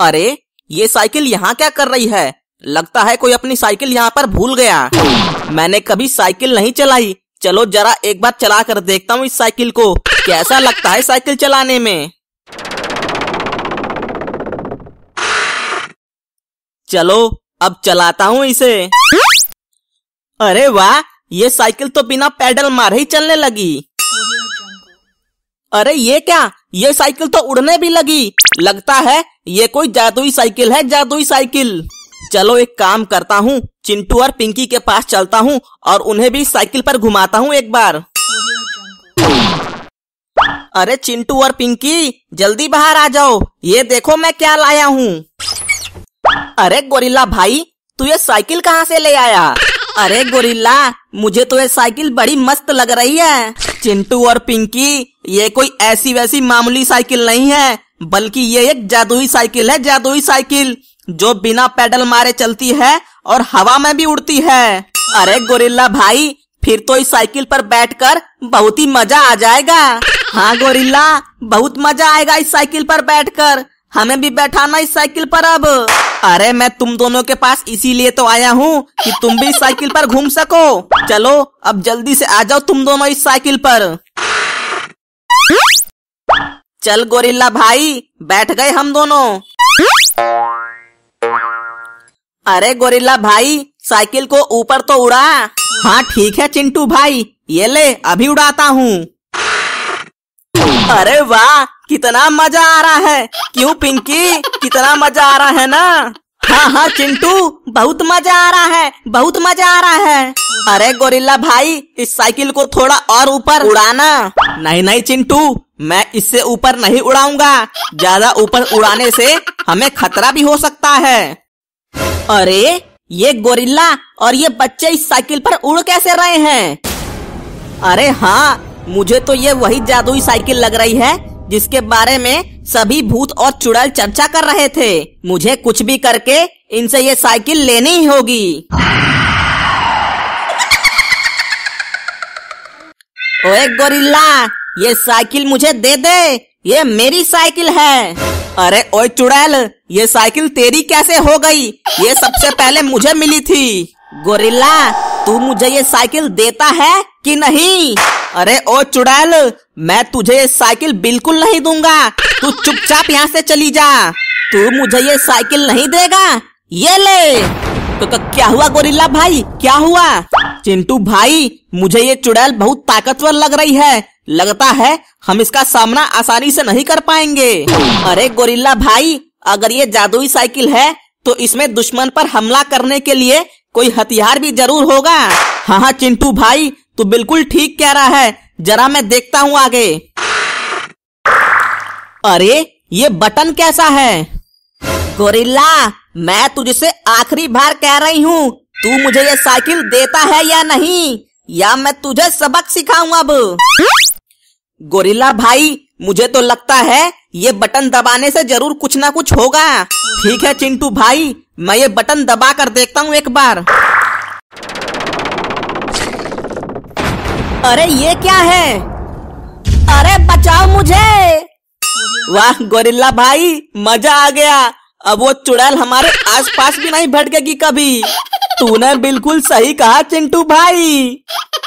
अरे ये साइकिल यहाँ क्या कर रही है लगता है कोई अपनी साइकिल यहाँ पर भूल गया मैंने कभी साइकिल नहीं चलाई चलो जरा एक बार चला कर देखता हूँ इस साइकिल को कैसा लगता है साइकिल चलाने में चलो अब चलाता हूँ इसे अरे वाह ये साइकिल तो बिना पैडल मारे ही चलने लगी अरे ये क्या ये साइकिल तो उड़ने भी लगी लगता है ये कोई जादुई साइकिल है जादुई साइकिल चलो एक काम करता हूँ चिंटू और पिंकी के पास चलता हूँ और उन्हें भी साइकिल पर घुमाता हूँ एक बार अरे चिंटू और पिंकी जल्दी बाहर आ जाओ ये देखो मैं क्या लाया हूँ अरे गोरिल्ला भाई तू ये साइकिल कहाँ से ले आया अरे गोरिल्ला मुझे तो ये साइकिल बड़ी मस्त लग रही है चिंटू और पिंकी ये कोई ऐसी वैसी मामूली साइकिल नहीं है बल्कि ये एक जादुई साइकिल है जादुई साइकिल जो बिना पैडल मारे चलती है और हवा में भी उड़ती है अरे गोरिल्ला भाई फिर तो इस साइकिल पर बैठकर बहुत ही मजा आ जाएगा हाँ गोरिल्ला बहुत मजा आएगा इस साइकिल पर बैठकर हमें भी बैठाना इस साइकिल पर अब अरे मैं तुम दोनों के पास इसीलिए तो आया हूँ कि तुम भी इस साइकिल पर घूम सको चलो अब जल्दी से आ जाओ तुम दोनों इस साइकिल पर चल गोरिल्ला भाई बैठ गए हम दोनों अरे गोरिल्ला भाई साइकिल को ऊपर तो उड़ा हाँ ठीक है चिंटू भाई ये ले अभी उड़ाता हूँ अरे वाह कितना मजा आ रहा है क्यों पिंकी कितना मजा आ रहा है ना हाँ हाँ चिंटू बहुत मजा आ रहा है बहुत मजा आ रहा है अरे गोरिल्ला भाई इस साइकिल को थोड़ा और ऊपर उड़ाना नहीं नहीं चिंटू मैं इससे ऊपर नहीं उड़ाऊंगा ज्यादा ऊपर उड़ाने से हमें खतरा भी हो सकता है अरे ये गोरिल्ला और ये बच्चे इस साइकिल पर उड़ कैसे रहे हैं अरे हाँ मुझे तो ये वही जादुई साइकिल लग रही है जिसके बारे में सभी भूत और चुड़ैल चर्चा कर रहे थे मुझे कुछ भी करके इनसे ये साइकिल लेनी ही होगी ओए गोरिल्ला ये साइकिल मुझे दे दे ये मेरी साइकिल है अरे ओए चुड़ैल ये साइकिल तेरी कैसे हो गई ये सबसे पहले मुझे मिली थी गोरिल्ला तू मुझे ये साइकिल देता है कि नहीं अरे ओ चुड़ैल मैं तुझे ये साइकिल बिल्कुल नहीं दूंगा तू चुपचाप यहाँ से चली जा तू मुझे ये साइकिल नहीं देगा ये ले तो, तो क्या हुआ गोरिल्ला भाई क्या हुआ चिंटू भाई मुझे ये चुड़ैल बहुत ताकतवर लग रही है लगता है हम इसका सामना आसानी से नहीं कर पाएंगे अरे गोरिल्ला भाई अगर ये जादुई साइकिल है तो इसमें दुश्मन पर हमला करने के लिए कोई हथियार भी जरूर होगा हाँ हाँ चिंटू भाई तू बिल्कुल ठीक कह रहा है जरा मैं देखता हूँ आगे अरे ये बटन कैसा है गोरिल्ला मैं तुझसे आखिरी बार कह रही हूँ तू मुझे ये साइकिल देता है या नहीं या मैं तुझे सबक सिखाऊं अब गोरिल्ला भाई मुझे तो लगता है ये बटन दबाने से जरूर कुछ ना कुछ होगा ठीक है चिंटू भाई मैं ये बटन दबा कर देखता हूँ एक बार अरे ये क्या है अरे बचाओ मुझे वाह गोरिल्ला भाई मजा आ गया अब वो चुड़ैल हमारे आसपास भी नहीं भटकेगी कभी तूने बिल्कुल सही कहा चिंटू भाई